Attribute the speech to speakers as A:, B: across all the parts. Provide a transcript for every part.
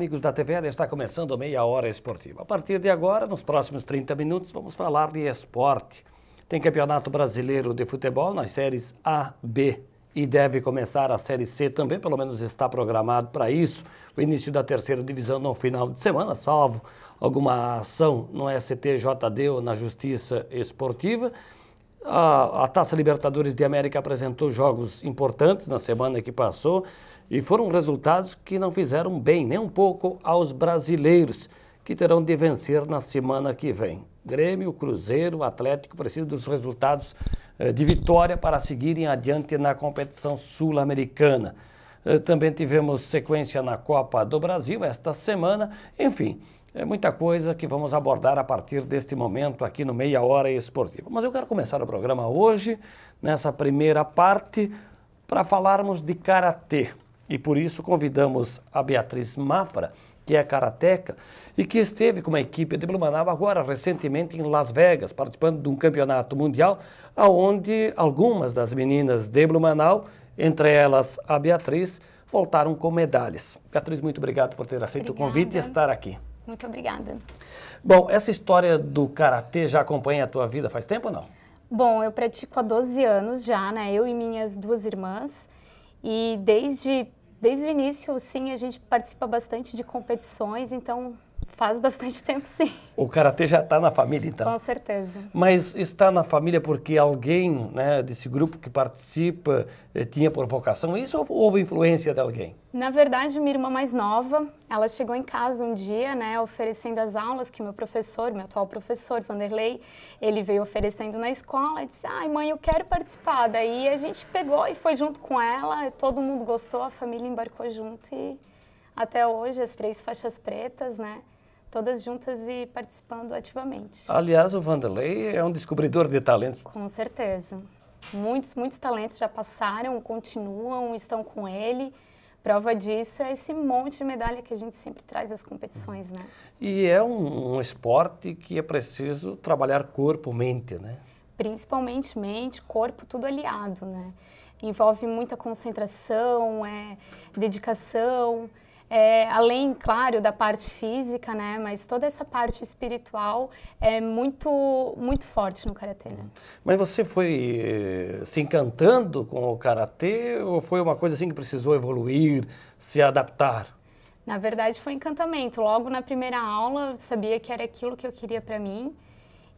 A: amigos da TVL, está começando Meia Hora Esportiva. A partir de agora, nos próximos 30 minutos, vamos falar de esporte. Tem Campeonato Brasileiro de Futebol nas séries A, B e deve começar a Série C também, pelo menos está programado para isso. O início da terceira divisão no final de semana, salvo alguma ação no STJD ou na Justiça Esportiva. A, a Taça Libertadores de América apresentou jogos importantes na semana que passou. E foram resultados que não fizeram bem nem um pouco aos brasileiros, que terão de vencer na semana que vem. Grêmio, Cruzeiro, Atlético precisam dos resultados eh, de vitória para seguirem adiante na competição sul-americana. Eh, também tivemos sequência na Copa do Brasil esta semana. Enfim, é muita coisa que vamos abordar a partir deste momento aqui no Meia Hora Esportiva. Mas eu quero começar o programa hoje, nessa primeira parte, para falarmos de Karatê. E por isso convidamos a Beatriz Mafra, que é karateca e que esteve com a equipe de Blumenau agora recentemente em Las Vegas, participando de um campeonato mundial, aonde algumas das meninas de Blumenau, entre elas a Beatriz, voltaram com medalhas. Beatriz, muito obrigado por ter aceito obrigada. o convite e estar aqui.
B: Muito obrigada.
A: Bom, essa história do karatê já acompanha a tua vida faz tempo ou não?
B: Bom, eu pratico há 12 anos já, né? Eu e minhas duas irmãs. E desde Desde o início, sim, a gente participa bastante de competições, então Faz bastante tempo, sim.
A: O karatê já está na família, então? Com
B: certeza.
A: Mas está na família porque alguém né, desse grupo que participa eh, tinha por vocação isso ou houve influência de alguém?
B: Na verdade, minha irmã mais nova, ela chegou em casa um dia, né, oferecendo as aulas que meu professor, meu atual professor, Vanderlei, ele veio oferecendo na escola e disse: ai, mãe, eu quero participar. Daí a gente pegou e foi junto com ela, todo mundo gostou, a família embarcou junto e até hoje as três faixas pretas, né? todas juntas e participando ativamente.
A: Aliás, o Vanderlei é um descobridor de talentos.
B: Com certeza. Muitos, muitos talentos já passaram, continuam, estão com ele. Prova disso é esse monte de medalha que a gente sempre traz das competições, né?
A: E é um, um esporte que é preciso trabalhar corpo, mente, né?
B: Principalmente mente, corpo, tudo aliado, né? Envolve muita concentração, é, dedicação, é, além, claro, da parte física, né? Mas toda essa parte espiritual é muito, muito forte no karatê. Né?
A: Mas você foi eh, se encantando com o karatê ou foi uma coisa assim que precisou evoluir, se adaptar?
B: Na verdade, foi encantamento. Logo na primeira aula, eu sabia que era aquilo que eu queria para mim.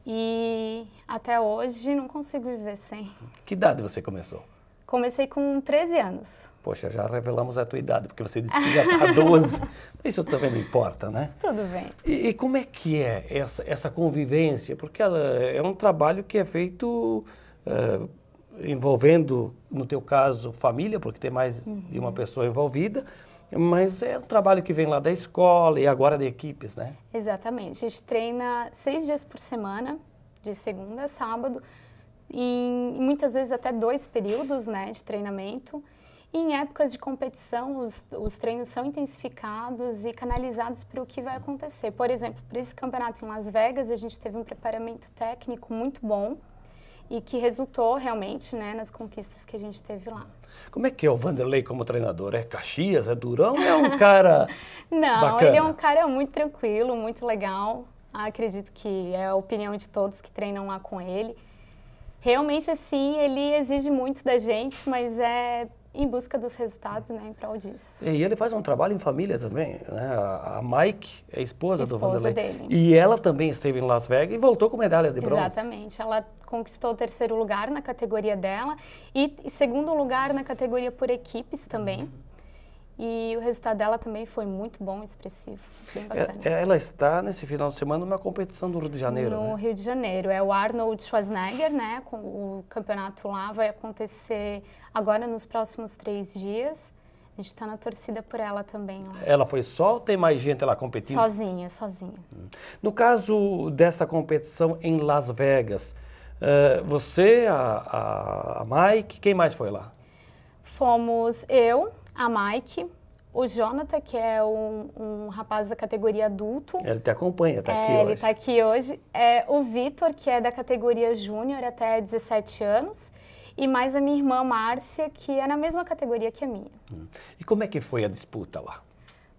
B: E até hoje não consigo viver sem.
A: Que idade você começou?
B: Comecei com 13 anos.
A: Poxa, já revelamos a tua idade, porque você disse que já está 12. Isso também não importa, né?
B: Tudo bem. E, e, como
A: é que é essa, essa convivência? Porque ela é um trabalho que é feito eh, envolvendo, no teu caso, família, porque tem mais uhum. de uma uhum. pessoa envolvida, mas é um trabalho que vem lá da escola e agora de equipes, né?
B: Exatamente. A gente treina seis dias por semana, de segunda a sábado, em muitas vezes até dois períodos né, de treinamento. E em épocas de competição, os, os treinos são intensificados e canalizados para o que vai acontecer. Por exemplo, para esse campeonato em Las Vegas, a gente teve um preparamento técnico muito bom e que resultou realmente né, nas conquistas que a gente teve lá.
A: Como é que é o Vanderlei como treinador? É Caxias? É Durão? É um cara.
B: Não, bacana. ele é um cara muito tranquilo, muito legal. Acredito que é a opinião de todos que treinam lá com ele realmente assim ele exige muito da gente, mas é em busca dos resultados, né, em prol disso.
A: E ele faz um trabalho em família também, né? A Mike é esposa, esposa do Vanderlei. Dele. E ela também esteve em Las Vegas e voltou com medalha de bronze.
B: Exatamente. Ela conquistou o terceiro lugar na categoria dela e segundo lugar na categoria por equipes também. E o resultado dela também foi muito bom, expressivo,
A: bem é, bacana. É, ela está nesse final de semana numa competição do Rio de Janeiro, No né? Rio
B: de Janeiro. É o Arnold Schwarzenegger, né? Com o campeonato lá vai acontecer agora nos próximos três dias. A gente está na torcida por ela também. Lá. Ela
A: foi só ou tem mais gente lá competindo?
B: Sozinha, sozinha. Hum.
A: No caso dessa competição em Las Vegas, eh, você, a, a Mike, quem mais foi lá?
B: Fomos eu, a Mike, o Jonathan, que é um, um, rapaz da categoria adulto. Ele
A: te acompanha, tá é, aqui ele hoje. Ele tá
B: aqui hoje. É, o Vitor, que é da categoria júnior até 17 anos. E mais a minha irmã Márcia, que é na mesma categoria que a minha. Hum.
C: E como
A: é que foi a disputa lá?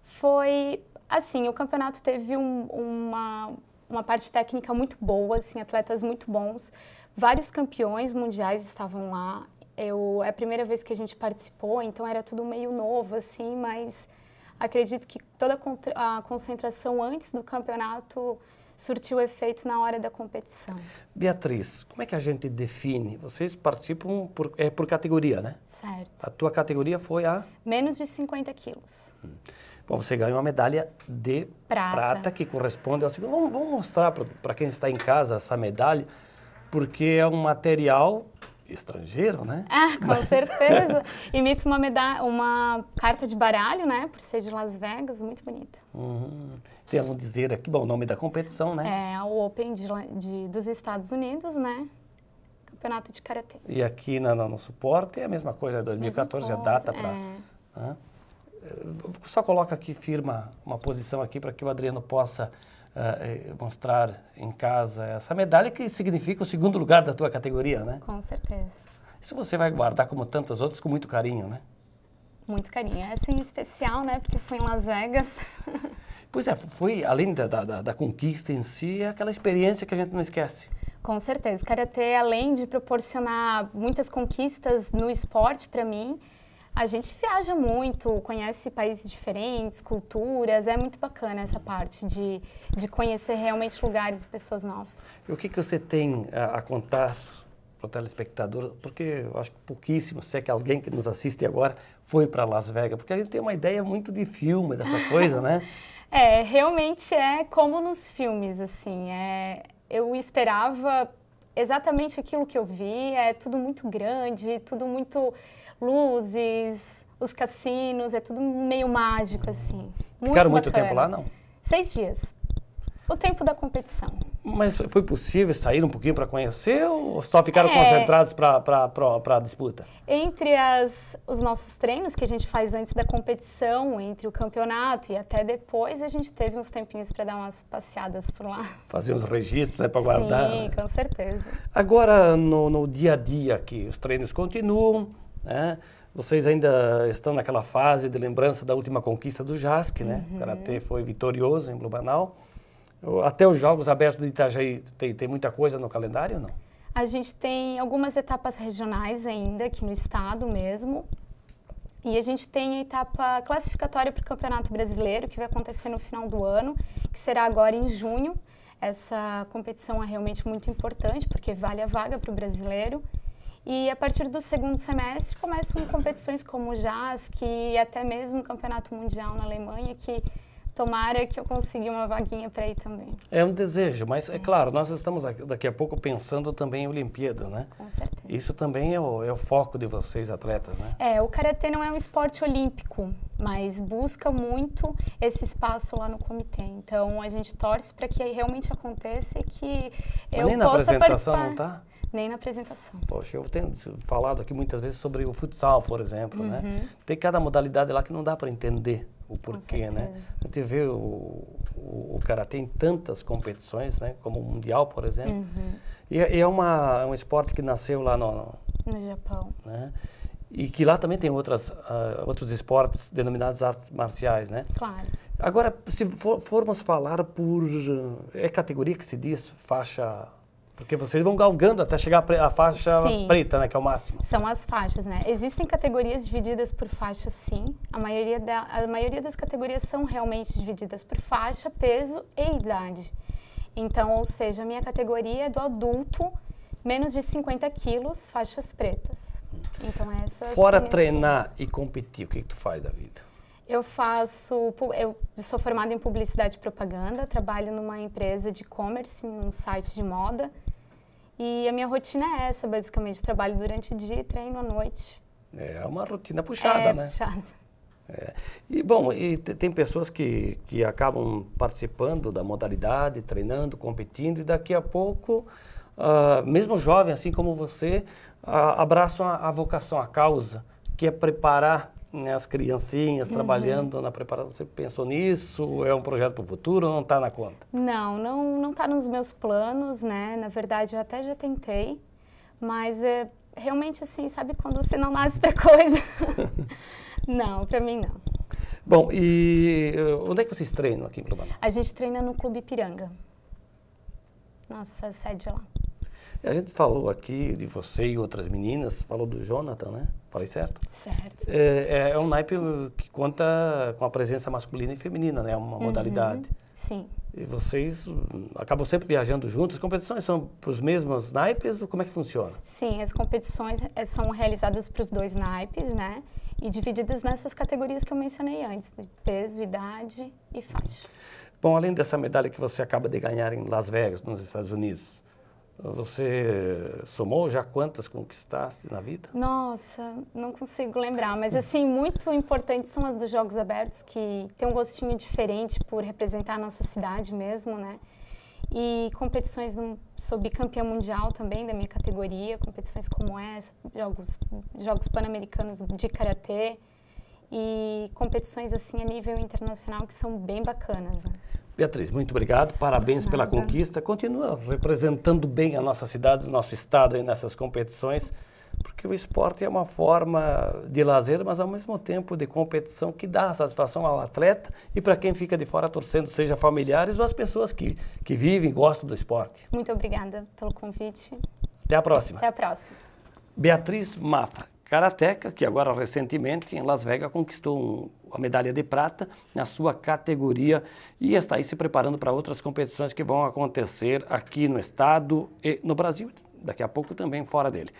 B: Foi, assim, o campeonato teve um, uma, uma parte técnica muito boa, assim, atletas muito bons. Vários campeões mundiais estavam lá. Eu, é a primeira vez que a gente participou, então era tudo meio novo, assim, mas acredito que toda a concentração antes do campeonato surtiu efeito na hora da competição.
A: Beatriz, como é que a gente define? Vocês participam por, é, por categoria, né? Certo. A tua categoria foi a?
B: Menos de 50 quilos. Hum.
A: Bom, você ganhou uma medalha de
B: prata, prata
A: que corresponde ao segundo. Vamos, vamos mostrar para quem está em casa essa medalha, porque é um material estrangeiro, né? Ah, com certeza.
B: Imita uma, meda uma carta de baralho, né? Por ser de Las Vegas, muito bonita.
A: Uhum. Tem algum dizer aqui, bom, o nome da competição, né?
B: É, o Open de, de, dos Estados Unidos, né? Campeonato de Karatê. E
A: aqui na, no suporte é a mesma coisa, 2014 é mesma coisa, a data para... É. Né? Eh, só coloca aqui, firma uma posição aqui para que o Adriano possa eh, eh, mostrar em casa essa medalha que significa o segundo lugar da tua categoria, né?
B: Com certeza.
A: Isso você vai guardar, como tantas outras, com muito carinho, né?
B: Muito carinho. Essa é, em especial, né? Porque foi em Las Vegas.
A: pois é, foi, além da, da, da conquista em si, é aquela experiência que a gente não esquece.
B: Com certeza. O Karatê, além de proporcionar muitas conquistas no esporte para mim, a gente viaja muito, conhece países diferentes, culturas, é muito bacana essa parte de, de conhecer realmente lugares e pessoas novas.
A: E o que, que você tem a, a contar para o telespectador? Porque eu acho que pouquíssimo, se é que alguém que nos assiste agora foi para Las Vegas, porque a gente tem uma ideia muito de filme, dessa coisa, né?
B: é, realmente é como nos filmes, assim, é, eu esperava exatamente aquilo que eu vi, é tudo muito grande, tudo muito luzes, os cassinos, é tudo meio mágico, assim. Ficaram muito tempo lá, não? Seis dias. O tempo da competição.
A: Mas foi possível sair um pouquinho para conhecer ou só ficaram é, concentrados para a disputa?
B: Entre as, os nossos treinos que a gente faz antes da competição, entre o campeonato e até depois, a gente teve uns tempinhos para dar umas passeadas por lá.
A: Fazer uns registros né, para guardar. Sim,
B: com certeza.
A: Agora, no, no dia a dia aqui, os treinos continuam, né? Vocês ainda estão naquela fase de lembrança da última conquista do JASC, né? Uhum. O Karatê foi vitorioso em Blumenau. Até os Jogos Abertos de Itajaí, tem, tem muita coisa no calendário ou não?
B: A gente tem algumas etapas regionais ainda, aqui no estado mesmo. E a gente tem a etapa classificatória para o Campeonato Brasileiro, que vai acontecer no final do ano, que será agora em junho. Essa competição é realmente muito importante, porque vale a vaga para o brasileiro. E a partir do segundo semestre começam competições como o JASC e até mesmo o Campeonato Mundial na Alemanha, que tomara que eu consiga uma vaguinha para ir também.
A: É um desejo, mas é, é claro, nós estamos daqui a pouco pensando também em Olimpíada, né? Com certeza. Isso também é o, é o foco de vocês, atletas, né?
B: É, o Karatê não é um esporte olímpico, mas busca muito esse espaço lá no comitê. Então, a gente torce para que realmente aconteça e que mas eu nem possa na apresentação não tá? Nem na apresentação.
A: Poxa, eu tenho falado aqui muitas vezes sobre o futsal, por exemplo, né? uhum. né? Tem cada modalidade lá que não dá para entender o porquê, né? A vê o, o, o cara tem tantas competições, né? Como o mundial, por exemplo. Uhum. E, é, e, é uma um esporte que nasceu lá no, no, no Japão, né? E que lá também tem outras uh, outros esportes denominados artes marciais, né? Claro. Agora, se for, formos falar por é categoria que se diz faixa porque vocês vão galgando até chegar à faixa sim. preta, né, que é o máximo.
B: São as faixas, né? Existem categorias divididas por faixa, sim. A maioria, da, a maioria das categorias são realmente divididas por faixa, peso e idade. Então, ou seja, a minha categoria é do adulto, menos de 50 quilos, faixas pretas. Então, essas... Fora treinar
A: e competir, o que, que tu faz da vida?
B: Eu faço, eu sou formada em publicidade e propaganda, trabalho numa empresa de e-commerce, num site de moda. E a minha rotina é essa, basicamente, trabalho durante o dia e treino à noite.
A: É, é uma rotina puxada, é, né? Puxada. É. E bom, e tem pessoas que, que acabam participando da modalidade, treinando, competindo e daqui a pouco, uh, mesmo jovem assim como você, uh, abraçam a, a vocação, a causa, que é preparar né, as criancinhas uhum. trabalhando na preparação. Você pensou nisso? É um projeto para o futuro ou não está na conta?
B: Não, não não está nos meus planos, né? Na verdade, eu até já tentei, mas é, realmente assim, sabe quando você não nasce para coisa? não, para mim não.
A: Bom, e eh, onde é que vocês treinam aqui em Blumenau?
B: A gente treina no Clube Piranga. Nossa sede é lá.
A: A gente falou aqui de você e outras meninas, falou do Jonathan, né? Falei certo? Certo. É, é um naipe que conta com a presença masculina e feminina, né? É uma uhum. modalidade. Sim. E vocês hum, acabam sempre viajando juntos? As competições são para os mesmos naipes? Como é que funciona?
B: Sim, as competições eh, são realizadas para os dois naipes, né? E divididas nessas categorias que eu mencionei antes: peso, idade e faixa.
A: Bom, além dessa medalha que você acaba de ganhar em Las Vegas, nos Estados Unidos, você somou já quantas conquistaste na vida?
B: Nossa, não consigo lembrar, mas hum. assim, muito importante são as dos Jogos Abertos, que tem um gostinho diferente por representar a nossa cidade mesmo, né? E competições, no, sou bicampeã mundial também da minha categoria, competições como essa, Jogos, jogos Pan-Americanos de Karatê e competições assim a nível internacional que são bem bacanas, né?
A: Beatriz, muito obrigado, parabéns pela conquista. Continua representando bem a nossa cidade, o nosso estado aí nessas competições, porque o esporte é uma forma de lazer, mas ao mesmo tempo de competição que dá satisfação ao atleta e para quem fica de fora torcendo, seja familiares ou as pessoas que, que vivem e gostam do esporte.
B: Muito obrigada pelo convite.
A: Até a próxima. Até a próxima. Beatriz Mafra, karateca, que agora recentemente em Las Vegas conquistou um a medalha de prata na sua categoria e está aí se preparando para outras competições que vão acontecer aqui no estado e no Brasil, daqui a pouco também fora dele.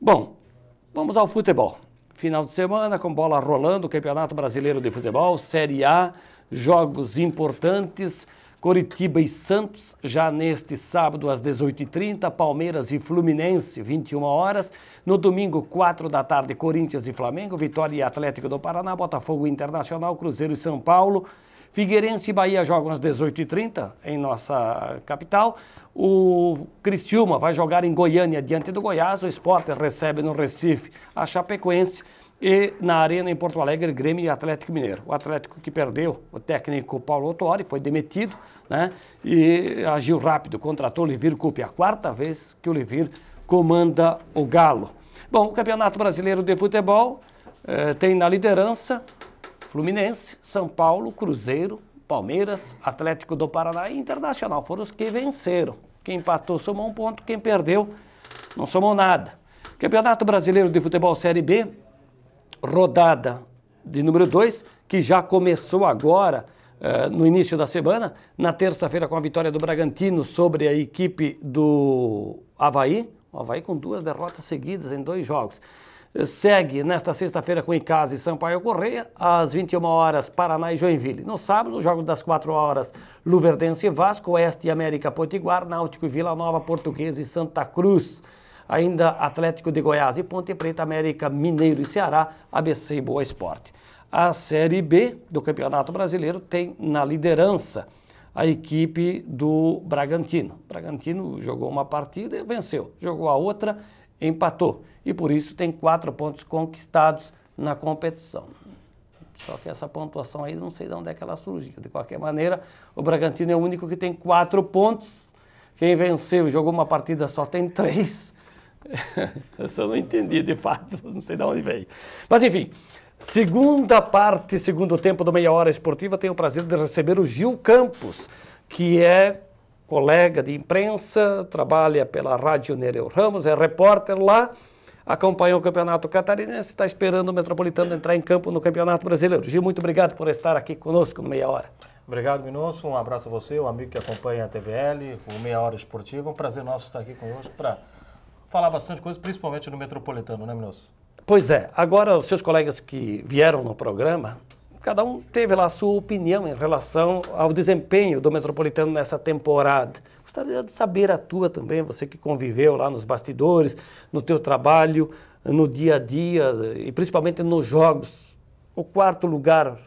A: Bom, vamos ao futebol. Final de semana com bola rolando, Campeonato Brasileiro de Futebol, Série A, jogos importantes. Coritiba e Santos, já neste sábado às 18h30, Palmeiras e Fluminense, 21 horas. No domingo, 4 da tarde, Corinthians e Flamengo, Vitória e Atlético do Paraná, Botafogo Internacional, Cruzeiro e São Paulo. Figueirense e Bahia jogam às 18h30 em nossa capital. O Cristilma vai jogar em Goiânia diante do Goiás. O Sport recebe no Recife a Chapecoense. E na Arena em Porto Alegre, Grêmio e Atlético Mineiro. O Atlético que perdeu, o técnico Paulo Otuori foi demitido, né? E agiu rápido, contratou o Livir Coupe, a quarta vez que o Livir comanda o Galo. Bom, o Campeonato Brasileiro de Futebol eh, tem na liderança Fluminense, São Paulo, Cruzeiro, Palmeiras, Atlético do Paraná e Internacional. Foram os que venceram. Quem empatou somou um ponto, quem perdeu não somou nada. Campeonato Brasileiro de Futebol Série B, rodada de número 2, que já começou agora, uh, no início da semana, na terça-feira com a vitória do Bragantino sobre a equipe do Havaí. O Havaí com duas derrotas seguidas em dois jogos. Eh, segue nesta sexta-feira com Icasa e Sampaio Correia, às 21 horas Paraná e Joinville. No sábado, jogos das 4 horas, Luverdense e Vasco, Oeste e América Potiguar, Náutico e Vila Nova, Portuguesa e Santa Cruz ainda Atlético de Goiás e Ponte Preta, América Mineiro e Ceará, ABC e Boa Esporte. A Série B do Campeonato Brasileiro tem na liderança a equipe do Bragantino. O Bragantino jogou uma partida e venceu, jogou a outra, empatou. E por isso tem quatro pontos conquistados na competição. Só que essa pontuação aí não sei de onde é que ela surgiu. De qualquer maneira, o Bragantino é o único que tem quatro pontos. Quem venceu e jogou uma partida só tem três. eu só não entendi de fato, não sei de onde veio. Mas enfim, segunda parte, segundo tempo do Meia Hora Esportiva, tenho o prazer de receber o Gil Campos, que é colega de imprensa, trabalha pela Rádio Nereu Ramos, é repórter lá, acompanhou o Campeonato Catarinense, está esperando o Metropolitano entrar em campo no Campeonato Brasileiro. Gil, muito
C: obrigado por estar aqui conosco no Meia Hora. Obrigado, Minosso. Um abraço a você, o um amigo que acompanha a TVL, o Meia Hora Esportiva. Um prazer nosso estar aqui conosco para falar bastante coisa, principalmente no metropolitano, né, Minoso?
A: Pois é. Agora, os seus colegas que vieram no programa, cada um teve lá a sua opinião em relação ao desempenho do metropolitano nessa temporada. Gostaria de saber a tua também, você que conviveu lá nos bastidores, no teu trabalho, no dia a dia e principalmente nos jogos. O quarto lugar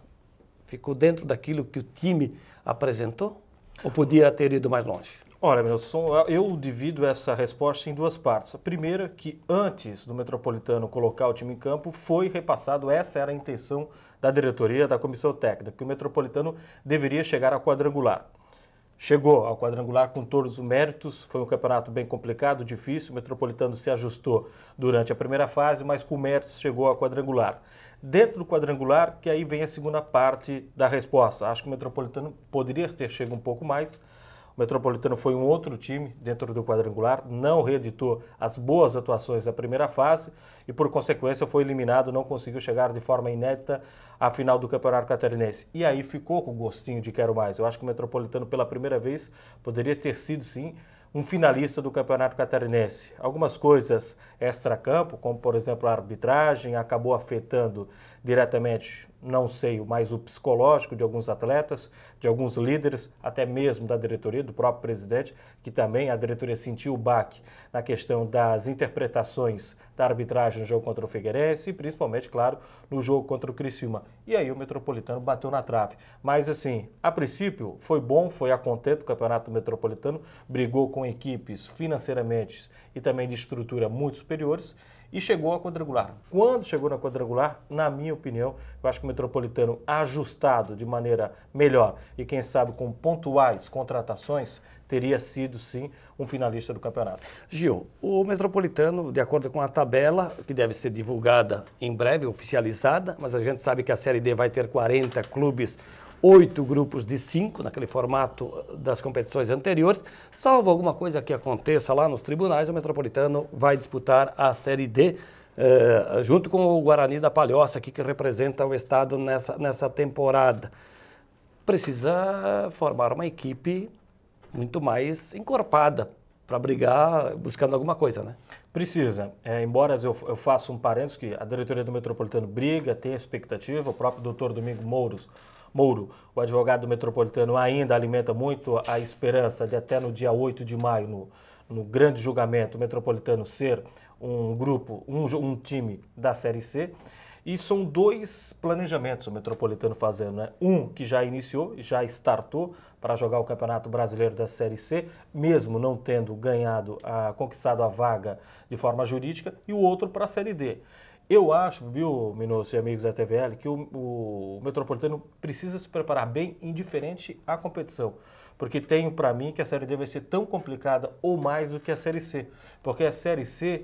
A: ficou dentro daquilo que o time apresentou ou podia ter ido mais
C: longe? Olha, Wilson, eu divido essa resposta em duas partes. A primeira, que antes do Metropolitano colocar o time em campo, foi repassado, essa era a intenção da diretoria, da comissão técnica, que o Metropolitano deveria chegar ao quadrangular. Chegou ao quadrangular com todos os méritos, foi um campeonato bem complicado, difícil, o Metropolitano se ajustou durante a primeira fase, mas com méritos chegou ao quadrangular. Dentro do quadrangular, que aí vem a segunda parte da resposta. Acho que o Metropolitano poderia ter chegado um pouco mais, o Metropolitano foi um outro time dentro do quadrangular, não reeditou as boas atuações da primeira fase e, por consequência, foi eliminado, não conseguiu chegar de forma inédita à final do Campeonato Catarinense. E aí ficou com o gostinho de quero mais. Eu acho que o Metropolitano, pela primeira vez, poderia ter sido, sim, um finalista do Campeonato Catarinense. Algumas coisas extra-campo, como por exemplo a arbitragem, acabou afetando diretamente, não sei, mais o psicológico de alguns atletas, de alguns líderes, até mesmo da diretoria, do próprio presidente, que também a diretoria sentiu o baque na questão das interpretações da arbitragem no jogo contra o Figueirense e principalmente, claro, no jogo contra o Criciúma. E aí o Metropolitano bateu na trave. Mas assim, a princípio foi bom, foi a contento o Campeonato Metropolitano, brigou com equipes financeiramente e também de estrutura muito superiores e chegou à quadrangular. Quando chegou na quadrangular, na minha opinião, eu acho que o Metropolitano ajustado de maneira melhor e quem sabe com pontuais contratações teria sido sim um finalista do campeonato. Gil, o Metropolitano, de acordo com a
A: tabela, que deve ser divulgada em breve, oficializada, mas a gente sabe que a Série D vai ter 40 clubes oito grupos de cinco, naquele formato eh, das competições anteriores. Salvo alguma coisa que aconteça lá nos tribunais, o Metropolitano vai disputar a Série D, eh, junto com o Guarani da Palhoça, aqui, que representa o Estado nessa, nessa temporada. Precisa formar uma equipe muito
C: mais encorpada para brigar buscando alguma coisa, né? Precisa. É, embora eu, eu faça um parênteses que a diretoria do Metropolitano briga, tem expectativa, o próprio doutor Domingo Mouros Mouro. O advogado metropolitano ainda alimenta muito a esperança de até no dia 8 de maio, no, no grande julgamento metropolitano, ser um grupo, um, um time da Série C. E são dois planejamentos o Metropolitano fazendo, né? Um que já iniciou, já startou para jogar o Campeonato Brasileiro da Série C, mesmo não tendo ganhado, a, conquistado a vaga de forma jurídica, e o outro para a Série D. Eu acho, viu, Minosso e amigos da TVL, que o, o Metropolitano precisa se preparar bem, indiferente à competição. Porque tenho para mim que a Série D vai ser tão complicada ou mais do que a Série C. Porque a Série C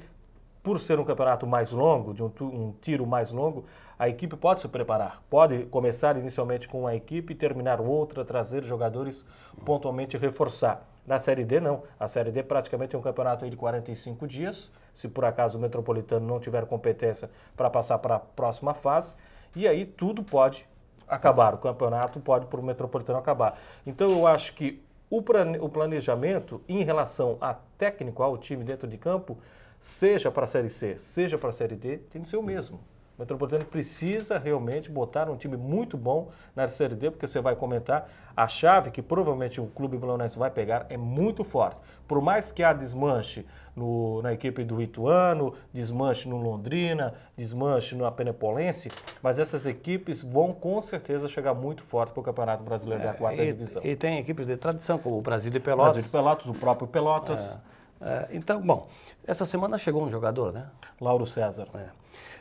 C: por ser um campeonato mais longo, de um, um, tiro mais longo, a equipe pode se preparar. Pode começar inicialmente com uma equipe, terminar outra, trazer jogadores pontualmente reforçar. Na Série D, não. A Série D praticamente é um campeonato de 45 dias, se por acaso o Metropolitano não tiver competência para passar para a próxima fase. E aí tudo pode acabar. O campeonato pode, para o Metropolitano, acabar. Então eu acho que o planejamento em relação a técnico, ao time dentro de campo, seja para a Série C, seja para a Série D, tem que ser o mesmo. O Metropolitano precisa realmente botar um time muito bom na Série D, porque você vai comentar, a chave que provavelmente o clube milonense vai pegar é muito forte. Por mais que há desmanche no, na equipe do Ituano, desmanche no Londrina, desmanche na Penepolense, mas essas equipes vão com certeza chegar muito forte para o Campeonato Brasileiro é, da quarta e, divisão.
A: E tem equipes de tradição, como o Brasil de Pelotas. Brasil de Pelotas, o próprio Pelotas. É. É, então, bom, essa semana chegou um jogador, né?
C: Lauro César. É.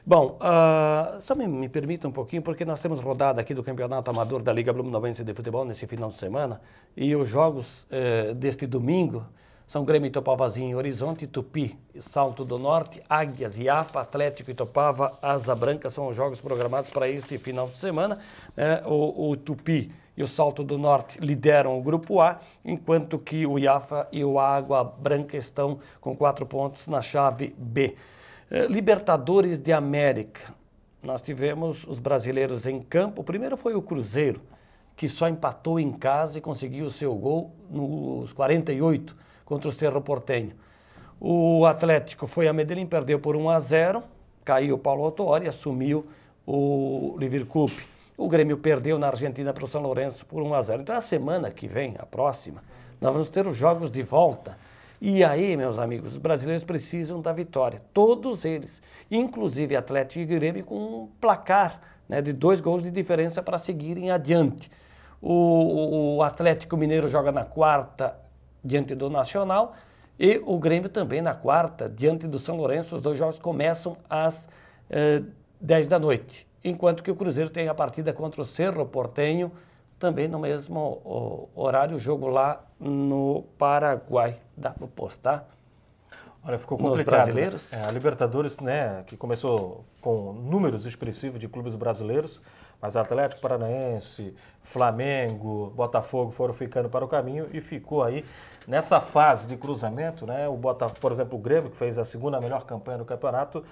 A: Bom, uh, só me, me permita um pouquinho, porque nós temos rodada aqui do Campeonato Amador da Liga Blumenauense de Futebol nesse final de semana, e os jogos uh, deste domingo são Grêmio e Topavazinho, Horizonte, Tupi, Salto do Norte, Águias, e APA Atlético e Topava, Asa Branca, são os jogos programados para este final de semana. Né? O, o Tupi e o Salto do Norte lideram o grupo A, enquanto que o Iafa e o Água Branca estão com quatro pontos na chave B. Eh, Libertadores de América. Nós tivemos os brasileiros em campo. O primeiro foi o Cruzeiro, que só empatou em casa e conseguiu o seu gol nos 48 contra o Cerro Portenho. O Atlético foi a Medellín, perdeu por 1 a 0, caiu o Paulo Autori, assumiu o Liverpool. O Grêmio perdeu na Argentina para o São Lourenço por 1 a 0. Então, a semana que vem, a próxima, nós vamos ter os jogos de volta. E aí, meus amigos, os brasileiros precisam da vitória. Todos eles, inclusive Atlético e Grêmio, com um placar né, de dois gols de diferença para seguirem adiante. O, o Atlético Mineiro joga na quarta diante do Nacional e o Grêmio também na quarta diante do São Lourenço. Os dois jogos começam às eh, 10 da noite enquanto que o Cruzeiro tem a partida contra o Cerro Portenho, também no mesmo horário, jogo lá no Paraguai. Dá para postar?
C: Olha, ficou complicado. Né? brasileiros? É, a Libertadores, né, que começou com números expressivos de clubes brasileiros, mas Atlético Paranaense, Flamengo, Botafogo foram ficando para o caminho e ficou aí nessa fase de cruzamento, né? O Botafogo, por exemplo, o Grêmio, que fez a segunda melhor campanha do campeonato,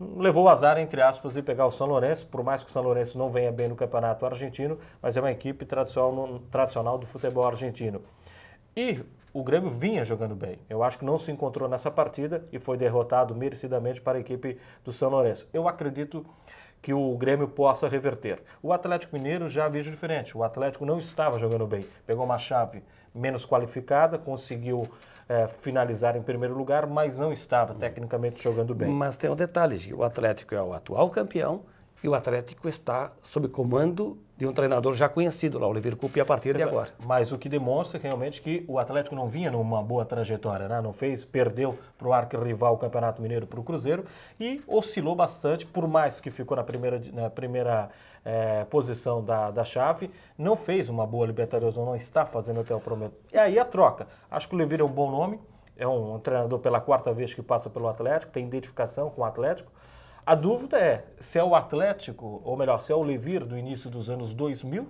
C: levou o azar, entre aspas, de pegar o São Lourenço, por mais que o São Lourenço não venha bem no campeonato argentino, mas é uma equipe tradicional, tradicional do futebol argentino. E o Grêmio vinha jogando bem. Eu acho que não se encontrou nessa partida e foi derrotado merecidamente para a equipe do São Lourenço. Eu acredito que o Grêmio possa reverter. O Atlético Mineiro já vejo diferente. O Atlético não estava jogando bem. Pegou uma chave menos qualificada, conseguiu é, finalizar em primeiro lugar, mas não estava tecnicamente jogando bem. Mas tem um detalhe, o Atlético é o atual campeão, e o Atlético está sob comando de
A: um treinador já conhecido lá, o Oliveira Cupi, a partir de agora.
C: Mas o que demonstra realmente que o Atlético não vinha numa boa trajetória, né? não fez, perdeu para o arquirrival o Campeonato Mineiro para o Cruzeiro e oscilou bastante, por mais que ficou na primeira, na primeira é, posição da, da chave, não fez uma boa Libertadores, não está fazendo até o prometo. E aí a troca. Acho que o Oliveira é um bom nome, é um treinador pela quarta vez que passa pelo Atlético, tem identificação com o Atlético, a dúvida é se é o Atlético, ou melhor, se é o Levir do início dos anos 2000,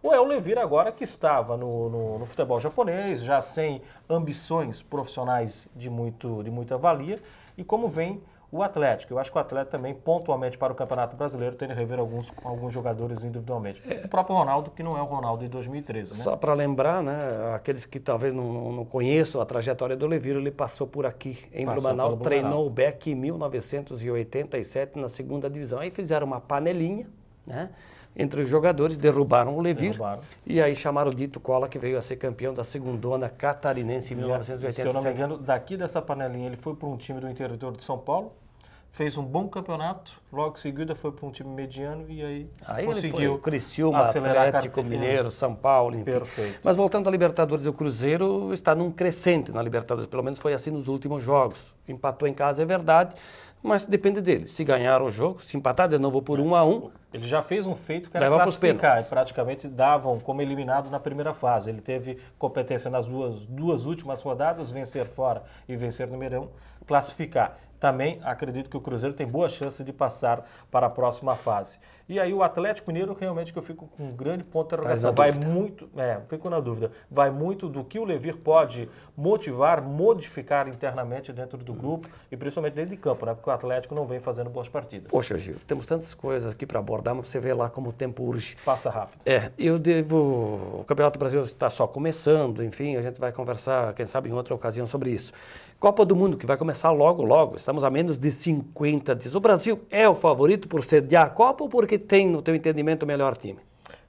C: ou é o Levir agora que estava no, no, no futebol japonês, já sem ambições profissionais de, muito, de muita valia, e como vem o Atlético. Eu acho que o Atlético também, pontualmente para o Campeonato Brasileiro, tem de rever alguns, alguns jogadores individualmente. É. O próprio Ronaldo, que não é o Ronaldo de 2013, né? Só
A: para lembrar, né, aqueles que talvez não, não conheçam a trajetória do Leviro, ele passou por aqui em passou Blumenau, treinou o Beck em 1987 na segunda divisão. Aí fizeram uma panelinha, né? entre os jogadores, derrubaram o Levir derrubaram. e aí chamaram o Dito Cola, que veio a ser campeão da segundona catarinense em 1987. Se eu não me engano,
C: daqui dessa panelinha ele foi para um time do interior de São Paulo, fez um bom campeonato, logo em seguida foi para um time mediano e aí, aí conseguiu ele Criciúma, Atlético Mineiro, São Paulo, enfim. Perfeito.
A: Mas voltando à Libertadores, o Cruzeiro está num crescente na Libertadores, pelo menos foi assim nos últimos jogos. Empatou em casa, é verdade, mas depende dele. Se ganhar o jogo, se empatar de novo por um a um, Ele já fez um feito que era classificar,
C: praticamente davam como eliminado na primeira fase. Ele teve competência nas duas, duas últimas rodadas, vencer fora e vencer no Mineirão classificar. Também acredito que o Cruzeiro tem boa chance de passar para a próxima fase. E aí o Atlético Mineiro, realmente que eu fico com um grande ponto de tá interrogação. Vai muito, é, fico na dúvida. Vai muito do que o Levir pode motivar, modificar internamente dentro do grupo hum. e principalmente dentro de campo, né? Porque o Atlético não vem fazendo boas partidas.
A: Poxa, Gil, temos tantas coisas aqui para abordar, mas você vê lá como o tempo urge. Passa rápido. É, eu devo. O Campeonato Brasileiro está só começando, enfim, a gente vai conversar, quem sabe, em outra ocasião sobre isso. Copa do Mundo, que vai começar logo, logo. Estamos a menos de 50 dias. O Brasil é o favorito por sediar a Copa ou porque tem, no teu entendimento, o melhor time?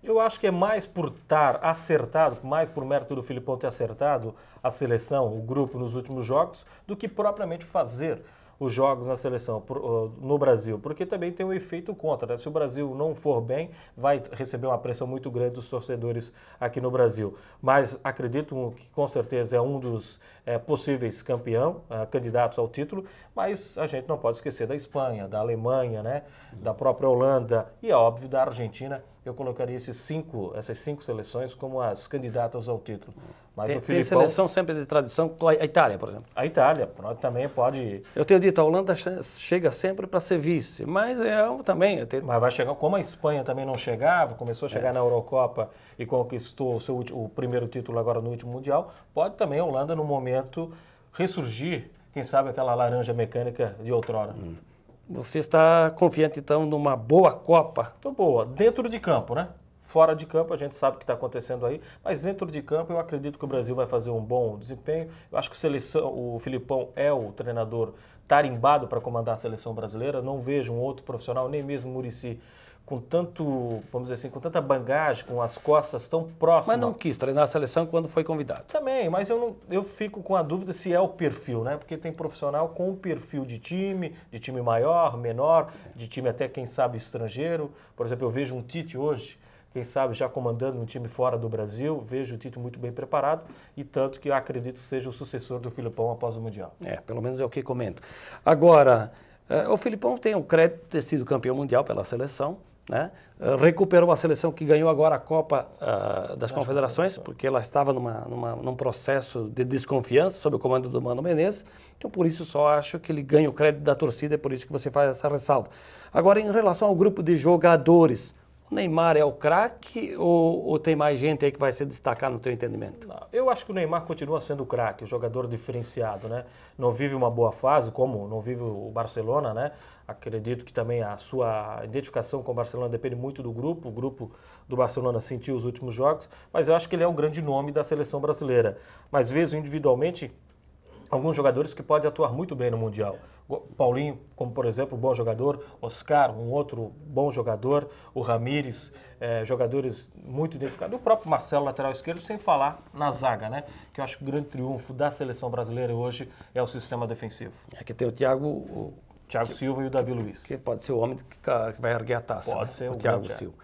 C: Eu acho que é mais por estar acertado, mais por mérito do Filipão ter acertado a seleção, o grupo nos últimos jogos, do que propriamente fazer os jogos na seleção no Brasil, porque também tem um efeito contra. Né? Se o Brasil não for bem, vai receber uma pressão muito grande dos torcedores aqui no Brasil. Mas acredito que com certeza é um dos é, possíveis campeão, é, candidatos ao título, mas a gente não pode esquecer da Espanha, da Alemanha, né? da própria Holanda e, é óbvio, da Argentina eu colocaria esses cinco, essas cinco seleções como as candidatas ao título. Mas tem, o Filipão, tem seleção sempre de tradição, a Itália, por exemplo. A Itália também pode... Eu tenho dito, a Holanda chega sempre para ser vice, mas é também... Tenho... Mas vai chegar, como a Espanha também não chegava, começou a é. chegar é. na Eurocopa e conquistou o, seu, o primeiro título agora no último Mundial, pode também a Holanda, no momento, ressurgir, quem sabe, aquela laranja mecânica de outrora. Hum. Você está confiante, então, numa boa Copa? Estou boa. Dentro de campo, né? Fora de campo, a gente sabe o que está acontecendo aí, mas dentro de campo eu acredito que o Brasil vai fazer um bom desempenho. Eu acho que o, seleção, o Filipão é o treinador tarimbado para comandar a seleção brasileira. Não vejo um outro profissional, nem mesmo o Murici, com tanto, vamos dizer assim, com tanta bagagem, com as costas tão próximas. Mas não quis treinar a seleção quando foi convidado. Também, mas eu, não, eu fico com a dúvida se é o perfil, né? Porque tem profissional com perfil de time, de time maior, menor, de time até, quem sabe, estrangeiro. Por exemplo, eu vejo um Tite hoje, quem sabe já comandando um time fora do Brasil, vejo o Tite muito bem preparado e tanto que acredito seja o sucessor do Filipão após o Mundial.
A: É, pelo menos é o que comento. Agora, eh, o Filipão tem o crédito de ter sido campeão mundial pela seleção, né? Eh, recuperou a seleção que ganhou agora a Copa uh, das Confederações, porque ela estava numa, numa, num processo de desconfiança sob o comando do Mano Menezes. Então, por isso, só acho que ele ganha o crédito da torcida, é por isso que você faz essa ressalva. Agora, em relação ao grupo de jogadores, o Neymar é o craque ou, ou, tem mais gente aí que vai se destacar no teu entendimento? Não,
C: eu acho que o Neymar continua sendo o craque, o jogador diferenciado, né? Não vive uma boa fase, como não vive o Barcelona, né? Acredito que também a sua identificação com o Barcelona depende muito do grupo. O grupo do Barcelona sentiu os últimos jogos, mas eu acho que ele é um grande nome da seleção brasileira. Mas vejo individualmente alguns jogadores que podem atuar muito bem no Mundial. Paulinho, como por exemplo, bom jogador, Oscar, um outro bom jogador, o Ramires, é, jogadores muito identificados, e o próprio Marcelo, lateral esquerdo, sem falar na zaga, né? Que eu acho que o grande triunfo da seleção brasileira hoje é o sistema defensivo.
A: É que tem o Thiago. O... Thiago que, Silva e o Davi que, Luiz. Que pode ser o homem que, vai erguer a taça. Pode né? ser o, o Thiago é. Silva.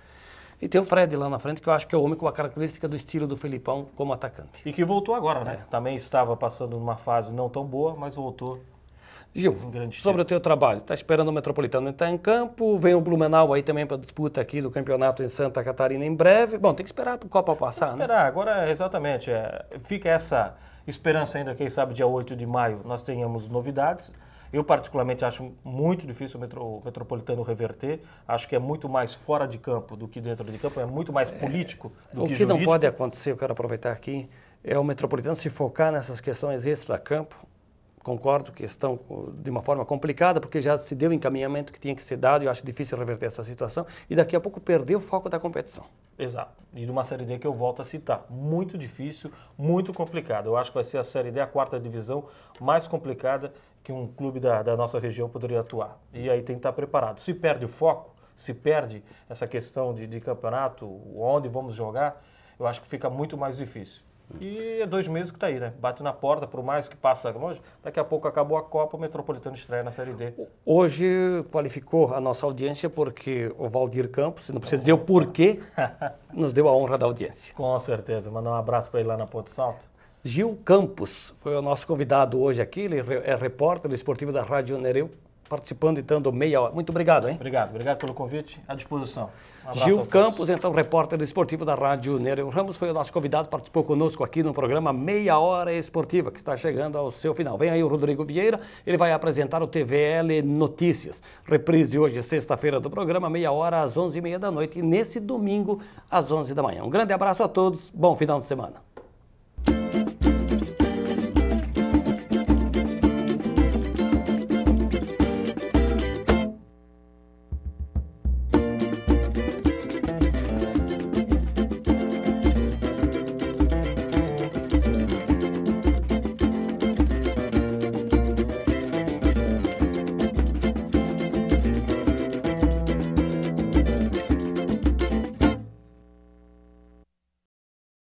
A: E tem o Fred lá na frente, que eu acho que é o homem com a característica do estilo do Felipão como atacante. E que voltou agora, né? É. Também estava passando numa fase não tão boa, mas voltou. Gil, sobre o teu trabalho, está esperando o Metropolitano entrar em campo, vem o Blumenau aí também para disputa aqui do campeonato em Santa Catarina em breve.
C: Bom, tem que esperar para o Copa passar, tem que né? esperar, agora é exatamente. É, fica essa esperança ainda, quem sabe dia 8 de maio nós tenhamos novidades. Eu, particularmente, acho muito difícil o, metro, o metropolitano reverter. Acho que é muito mais fora de campo do que dentro de campo, é muito mais é, político é, do que, que jurídico. O que não pode
A: acontecer, eu quero aproveitar aqui, é o metropolitano se focar nessas questões extra-campo. Concordo que estão de uma forma complicada, porque já se deu o
C: encaminhamento que tinha que ser dado, e eu acho difícil reverter essa situação, e daqui a pouco perder o foco da competição. Exato. E de uma Série D que eu volto a citar. Muito difícil, muito complicado. Eu acho que vai ser a Série D, a quarta divisão, mais complicada que um clube da, da nossa região poderia atuar. E aí tem que estar preparado. Se perde o foco, se perde essa questão de, de campeonato, onde vamos jogar, eu acho que fica muito mais difícil. E é dois meses que está aí, né? Bate na porta, por mais que passe longe, daqui a pouco acabou a Copa, o Metropolitano estreia na Série D.
A: Hoje qualificou a nossa audiência porque o Valdir Campos, não precisa dizer o porquê, nos deu a honra da audiência. Com certeza. Mandar
C: um abraço para ele lá na Ponte Salto. Gil Campos
A: foi o nosso convidado hoje aqui, ele é repórter esportivo da Rádio Nereu, participando então do Meia Hora. Muito obrigado, hein? Obrigado, obrigado pelo convite, à disposição. Um Gil Campos, então repórter esportivo da Rádio Nereu Ramos, foi o nosso convidado, participou conosco aqui no programa Meia Hora Esportiva, que está chegando ao seu final. Vem aí o Rodrigo Vieira, ele vai apresentar o TVL Notícias. Reprise hoje, sexta-feira, do programa, meia hora às 11h30 da noite e nesse domingo às 11 da manhã. Um grande abraço a todos, bom final de semana.